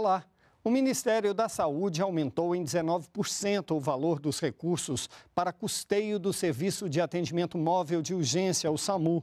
Olá. O Ministério da Saúde aumentou em 19% o valor dos recursos para custeio do Serviço de Atendimento Móvel de Urgência, o SAMU.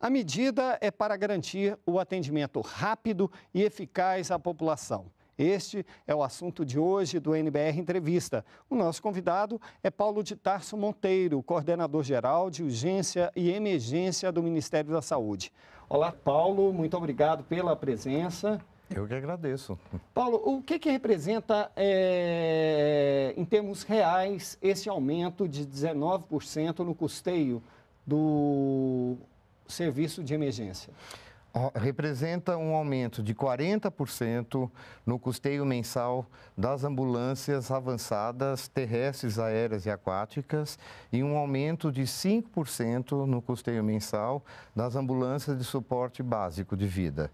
A medida é para garantir o atendimento rápido e eficaz à população. Este é o assunto de hoje do NBR Entrevista. O nosso convidado é Paulo de Tarso Monteiro, coordenador-geral de Urgência e Emergência do Ministério da Saúde. Olá, Paulo, muito obrigado pela presença. Eu que agradeço. Paulo, o que, que representa, é, em termos reais, esse aumento de 19% no custeio do serviço de emergência? Representa um aumento de 40% no custeio mensal das ambulâncias avançadas terrestres, aéreas e aquáticas e um aumento de 5% no custeio mensal das ambulâncias de suporte básico de vida.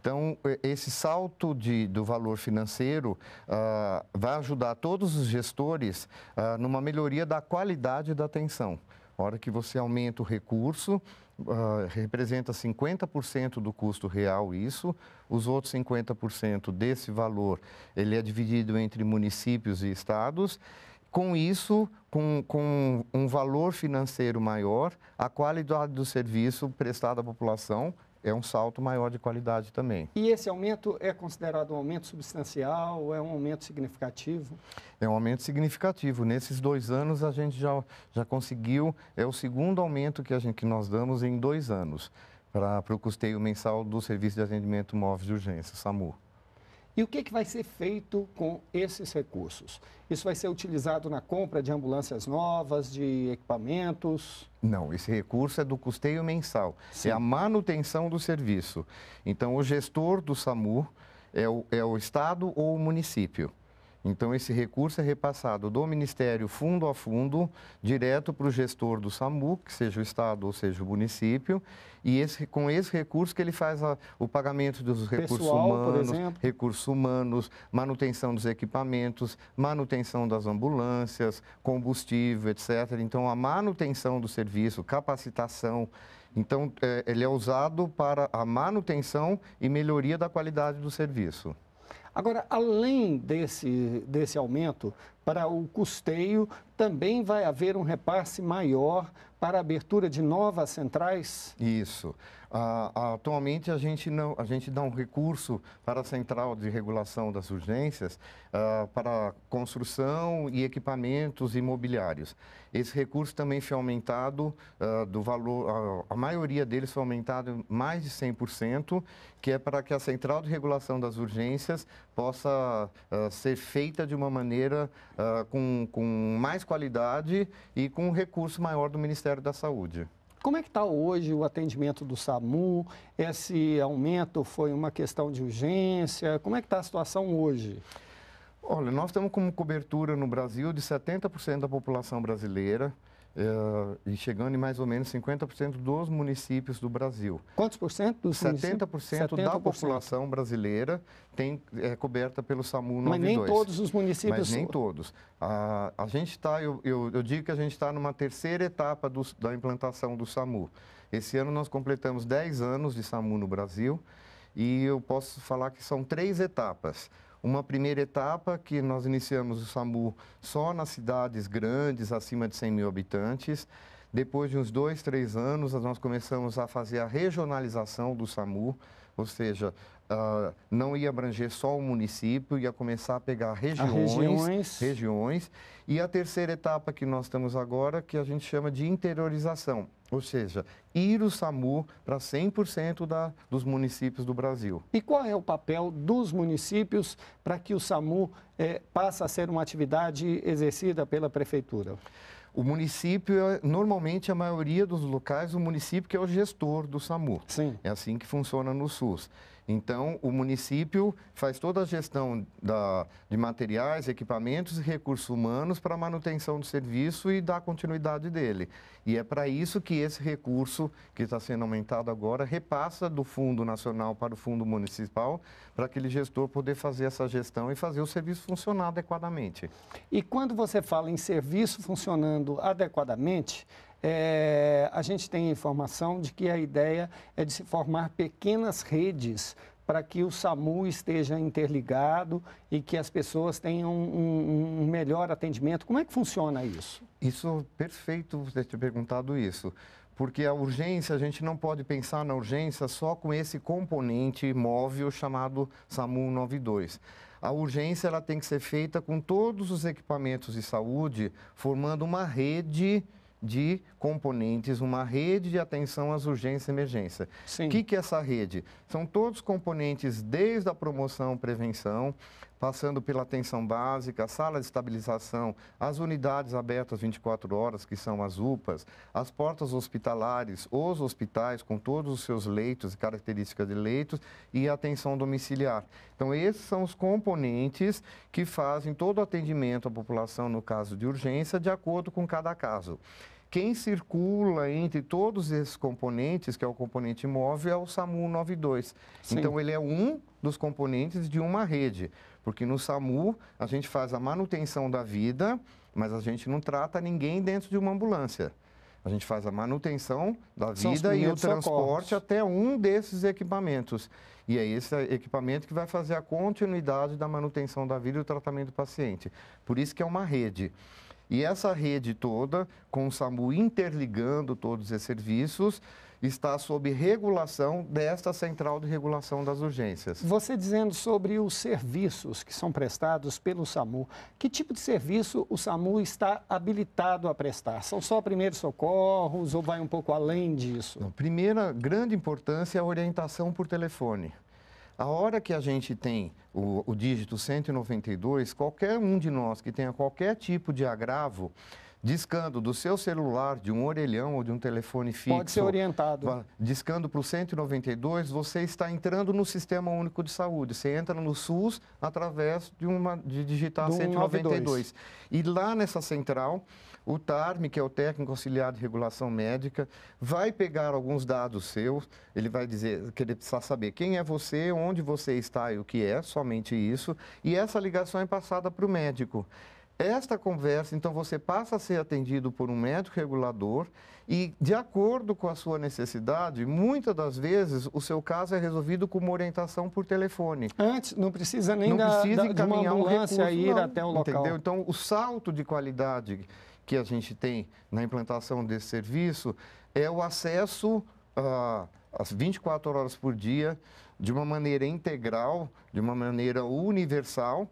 Então, esse salto de, do valor financeiro uh, vai ajudar todos os gestores uh, numa melhoria da qualidade da atenção. A hora que você aumenta o recurso, uh, representa 50% do custo real isso, os outros 50% desse valor, ele é dividido entre municípios e estados, com isso, com, com, um valor financeiro maior, a qualidade do serviço prestado à população é um salto maior de qualidade também. E esse aumento é considerado um aumento substancial? É um aumento significativo? É um aumento significativo. Nesses dois anos a gente já, já conseguiu, é o segundo aumento que, a gente, que nós damos em dois anos para o custeio mensal do Serviço de Atendimento móveis de Urgência, SAMU. E o que, é que vai ser feito com esses recursos? Isso vai ser utilizado na compra de ambulâncias novas, de equipamentos? Não, esse recurso é do custeio mensal, é Sim. é a manutenção do serviço. Então, o gestor do SAMU é o, é o Estado ou o município. Então, esse recurso é repassado do Ministério fundo a fundo, direto para o gestor do SAMU, que seja o Estado ou seja o município, e esse, com esse recurso que ele faz a, o pagamento dos recursos Pessoal, humanos, recursos humanos, manutenção dos equipamentos, manutenção das ambulâncias, combustível, etc. Então, a manutenção do serviço, capacitação, então, é, ele é usado para a manutenção e melhoria da qualidade do serviço. Agora, além desse, desse aumento para o custeio também vai haver um repasse maior para a abertura de novas centrais? Isso. Ah, ah, atualmente a gente, não, a gente dá um recurso para a Central de Regulação das Urgências ah, para construção e equipamentos imobiliários. Esse recurso também foi aumentado ah, do valor, a, maioria deles foi aumentado mais de 100%, que é para que a Central de Regulação das Urgências possa ah, ser feita de uma maneira ah, com, com mais qualidade e com um recurso maior do Ministério da Saúde. Como é que está hoje o atendimento do SAMU? Esse aumento foi uma questão de urgência? Como é que está a situação hoje? Olha, nós estamos com cobertura no Brasil de 70% da população brasileira. Uh, e chegando em mais ou menos 50% dos municípios do Brasil. Quantos por cento dos 70%, 70% da população brasileira tem, é coberta pelo SAMU 92. Mas nem todos os municípios... Mas nem todos. A, a gente está, eu, eu, eu, digo que a gente está numa terceira etapa do, da implantação do SAMU. Esse ano nós completamos 10 anos de SAMU no Brasil e eu posso falar que são três etapas. Uma primeira etapa que nós iniciamos o SAMU só nas cidades grandes, acima de 100 mil habitantes. Depois de uns dois, três anos, nós começamos a fazer a regionalização do SAMU, ou seja, uh, não ia abranger só o município, ia começar a pegar regiões, a regiões, regiões. E a terceira etapa que nós estamos agora, que a gente chama de interiorização, ou seja, ir o SAMU para 100% da, dos municípios do Brasil. E qual é o papel dos municípios para que o SAMU eh, passe a ser uma atividade exercida pela Prefeitura? O município, é, normalmente, a maioria dos locais, o município que é o gestor do SAMU. Sim. É assim que funciona no SUS. Então, o município faz toda a gestão da, de materiais, equipamentos e recursos humanos para a manutenção do serviço e da continuidade dele. E é para isso que esse recurso que está sendo aumentado agora repassa do Fundo Nacional para o Fundo Municipal, para aquele gestor poder fazer essa gestão e fazer o serviço funcionar adequadamente. E quando você fala em serviço funcionando adequadamente, é, a gente tem informação de que a ideia é de se formar pequenas redes para que o SAMU esteja interligado e que as pessoas tenham um, um, melhor atendimento. Como é que funciona isso? Isso, perfeito você ter perguntado isso. Porque a urgência, a gente não pode pensar na urgência só com esse componente móvel chamado SAMU 92. A urgência ela tem que ser feita com todos os equipamentos de saúde, formando uma rede de componentes, uma rede de atenção às urgências e emergência. O que, que é essa rede? São todos componentes desde a promoção, prevenção, passando pela atenção básica, sala de estabilização, as unidades abertas 24 horas, que são as UPAs, as portas hospitalares, os hospitais com todos os seus leitos e características de leitos e atenção domiciliar. Então, esses são os componentes que fazem todo o atendimento à população no caso de urgência, de acordo com cada caso. Quem circula entre todos esses componentes, que é o componente móvel, é o SAMU 92. Sim. Então, ele é um dos componentes de uma rede. Porque no SAMU a gente faz a manutenção da vida, mas a gente não trata ninguém dentro de uma ambulância. A gente faz a manutenção da vida e o transporte até um desses equipamentos. E é esse equipamento que vai fazer a continuidade da manutenção da vida e o tratamento do paciente. Por isso que é uma rede. E essa rede toda, com o SAMU interligando todos esses serviços, está sob regulação desta central de regulação das urgências. Você dizendo sobre os serviços que são prestados pelo SAMU, que tipo de serviço o SAMU está habilitado a prestar? São só primeiros socorros ou vai um pouco além disso? Não, primeira grande importância é a orientação por telefone. A hora que a gente tem o, o dígito 192, qualquer um de nós que tenha qualquer tipo de agravo, discando do seu celular, de um orelhão ou de um telefone fixo. Pode ser orientado. Discando para o 192, você está entrando no Sistema Único de Saúde. Você entra no SUS através de uma de digitar do 192. 192. E lá nessa central, o TARM, que é o técnico auxiliar de regulação médica, vai pegar alguns dados seus, ele vai dizer que ele precisa saber quem é você, onde você está e o que é, somente isso, e essa ligação é passada para o médico. Esta conversa, então, você passa a ser atendido por um médico regulador e, de acordo com a sua necessidade, muitas das vezes o seu caso é resolvido com uma orientação por telefone. Antes, não precisa nem não da, precisa encaminhar de uma ambulância um recurso, ir não, até o local. Entendeu? Então, o salto de qualidade que a gente tem na implantação desse serviço é o acesso ah, às 24 horas por dia, de uma maneira integral, de uma maneira universal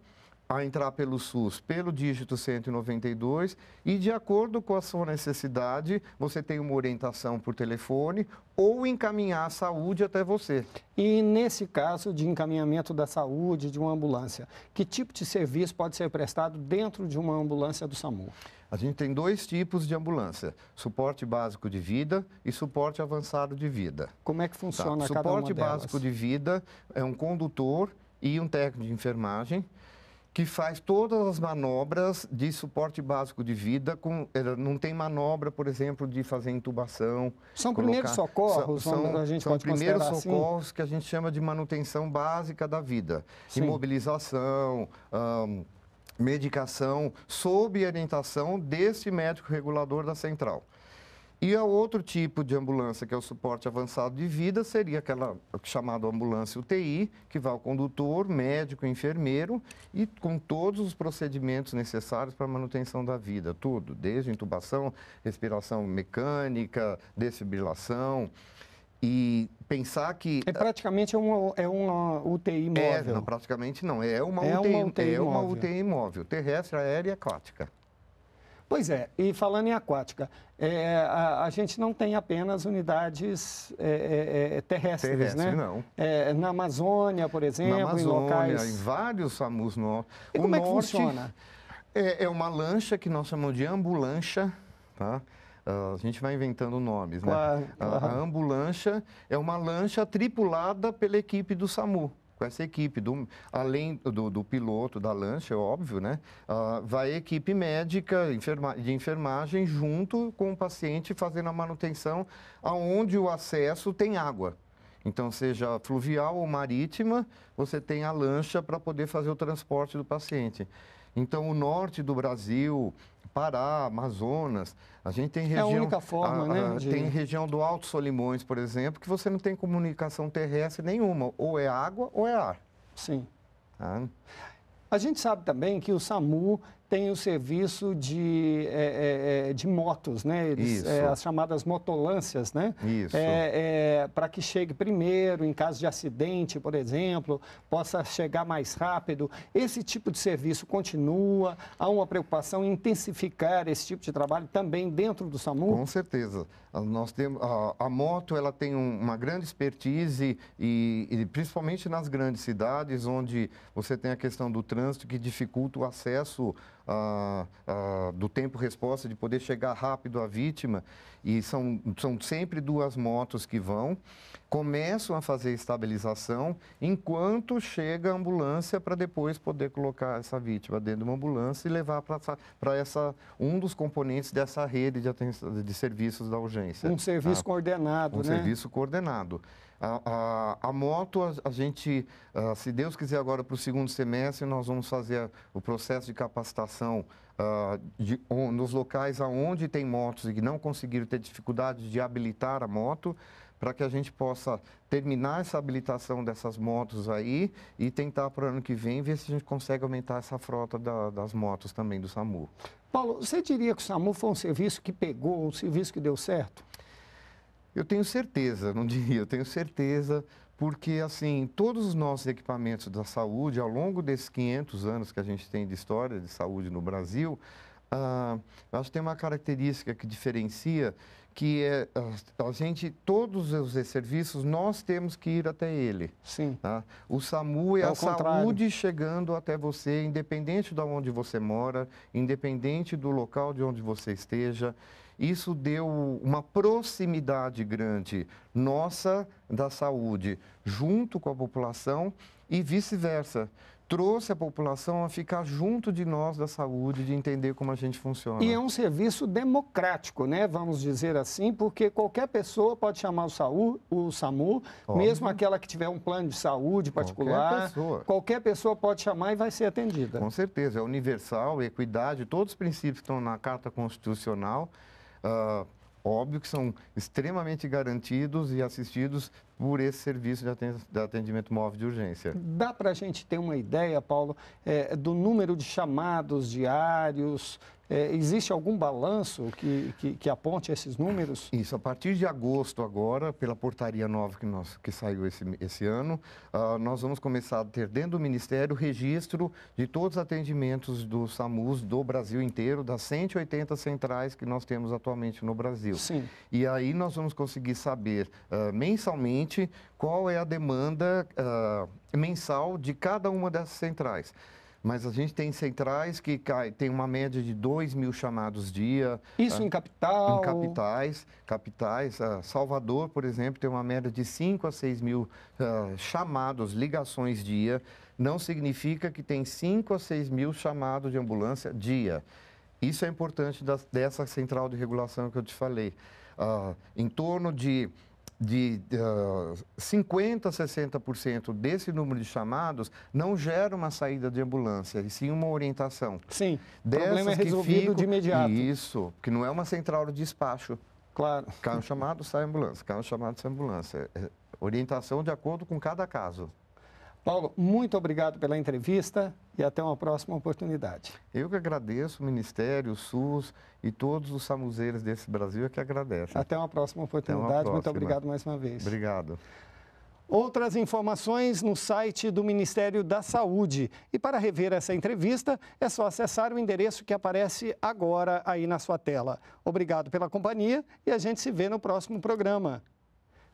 a entrar pelo SUS pelo dígito 192 e, de acordo com a sua necessidade, você tem uma orientação por telefone ou encaminhar a saúde até você. E nesse caso de encaminhamento da saúde de uma ambulância, que tipo de serviço pode ser prestado dentro de uma ambulância do SAMU? A gente tem dois tipos de ambulância: suporte básico de vida e suporte avançado de vida. Como é que funciona tá. cada uma delas? Suporte básico de vida é um condutor e um técnico de enfermagem que faz todas as manobras de suporte básico de vida. Com, eh, não tem manobra, por exemplo, de fazer intubação. São colocar, primeiros socorros, são, a gente são pode primeiros assim. socorros assim? que a gente chama de manutenção básica da vida. Sim. Imobilização. Um, medicação sob orientação desse médico regulador da central. E o é outro tipo de ambulância, que é o suporte avançado de vida, seria aquela é chamada ambulância UTI, que vai ao condutor, médico, enfermeiro e com todos os procedimentos necessários para a manutenção da vida, tudo, desde intubação, respiração mecânica, desfibrilação. E pensar que. É praticamente uma, é uma UTI móvel. É, não, praticamente não. É uma, é UTI, uma UTI, é uma UTI móvel, terrestre, aérea e aquática. Pois é, e falando em aquática, é, a, a, gente não tem apenas unidades é, é, é terrestres, Terrestre, né? não. É, na Amazônia, por exemplo, na Amazônia, em locais... em vários SAMUs no... E o como norte é que funciona? É, é, uma lancha que nós chamamos de ambulancha, tá? Uh, a gente vai inventando nomes, claro, né? Claro. Ah, a, a ambulancha é uma lancha tripulada pela equipe do SAMU com essa equipe, do, além do, do, piloto da lancha, é óbvio, né? Uh, vai equipe médica enferma, de enfermagem junto com o paciente fazendo a manutenção aonde o acesso tem água. Então, seja fluvial ou marítima, você tem a lancha para poder fazer o transporte do paciente. Então, o norte do Brasil, Pará, Amazonas. A gente tem região. É a única forma, a, né, a, né? De... Tem região do Alto Solimões, por exemplo, que você não tem comunicação terrestre nenhuma. Ou é água ou é ar. Sim. Tá? A gente sabe também que o SAMU tem o serviço de, é, é, é, de motos, né? Eles, é, as chamadas motolâncias, né? Isso. É, é, Para que chegue primeiro, em caso de acidente, por exemplo, possa chegar mais rápido. Esse tipo de serviço continua? Há uma preocupação em intensificar esse tipo de trabalho também dentro do SAMU? Com certeza. Ah, nós temos, a, a moto ela tem um, uma grande expertise e, e principalmente nas grandes cidades, onde você tem a questão do trânsito que dificulta o acesso ah, do tempo-resposta, de poder chegar rápido à vítima. E são, são sempre duas motos que vão, começam a fazer estabilização enquanto chega a ambulância para depois poder colocar essa vítima dentro de uma ambulância e levar para essa um dos componentes dessa rede de, atenção, de serviços da urgência. Um serviço ah, coordenado, um né? Um serviço coordenado. A, a, a moto, a, a gente, uh, se Deus quiser agora para o segundo semestre, nós vamos fazer o processo de capacitação uh, de, on, nos locais aonde tem motos e que não conseguiram ter dificuldade de habilitar a moto, para que a gente possa terminar essa habilitação dessas motos aí e tentar para o ano que vem ver se a gente consegue aumentar essa frota da, das motos também do SAMU. Paulo, você diria que o SAMU foi um serviço que pegou, um serviço que deu certo? Eu tenho certeza, não diria, eu tenho certeza, porque assim, todos os nossos equipamentos da saúde, ao longo desses 500 anos que a gente tem de história de saúde no Brasil, ah, acho que tem uma característica que diferencia, que é ah, a, gente, todos os serviços, nós temos que ir até ele. Sim. Tá? O SAMU é, é a saúde chegando até você, independente de onde você mora, independente do local de onde você esteja. Isso deu uma proximidade grande nossa da saúde junto com a população e vice-versa trouxe a população a ficar junto de nós da saúde, de entender como a gente funciona. E é um serviço democrático, né? Vamos dizer assim, porque qualquer pessoa pode chamar o, SAU, o SAMU, Óbvio. mesmo aquela que tiver um plano de saúde particular. Qualquer pessoa. qualquer pessoa pode chamar e vai ser atendida. Com certeza, é universal, equidade, todos os princípios estão na Carta Constitucional. Uh, óbvio que são extremamente garantidos e assistidos por esse serviço de atendimento móvel de urgência. Dá para a gente ter uma ideia, Paulo, é, do número de chamados diários é, existe algum balanço que, que, que, aponte esses números? Isso, a partir de agosto agora, pela portaria nova que, nós, que saiu esse, esse ano, uh, nós vamos começar a ter dentro do Ministério registro de todos os atendimentos do SAMUS do Brasil inteiro, das 180 centrais que nós temos atualmente no Brasil. Sim. E aí nós vamos conseguir saber uh, mensalmente qual é a demanda uh, mensal de cada uma dessas centrais. Mas a gente tem centrais que cai, tem uma média de 2 mil chamados dia. Isso ah, em capital? Em capitais. capitais ah, Salvador, por exemplo, tem uma média de 5 a 6 mil ah, chamados, ligações dia. Não significa que tem 5 a 6 mil chamados de ambulância dia. Isso é importante dessa central de regulação que eu te falei. Ah, em torno de de uh, 50 a 60% desse número de chamados não gera uma saída de ambulância, e sim uma orientação. Sim. Dessas o problema é resolvido ficam, de imediato. Isso, que não é uma central de despacho. Claro. Cai um chamado, sai ambulância. Cai um chamado, sai ambulância. É orientação de acordo com cada caso. Paulo, muito obrigado pela entrevista e até uma próxima oportunidade. Eu que agradeço, o Ministério, o SUS e todos os samuzeiros desse Brasil que agradecem. Até uma próxima oportunidade. Uma próxima. Muito obrigado mais uma vez. Obrigado. Outras informações no site do Ministério da Saúde. E para rever essa entrevista, é só acessar o endereço que aparece agora aí na sua tela. Obrigado pela companhia e a gente se vê no próximo programa.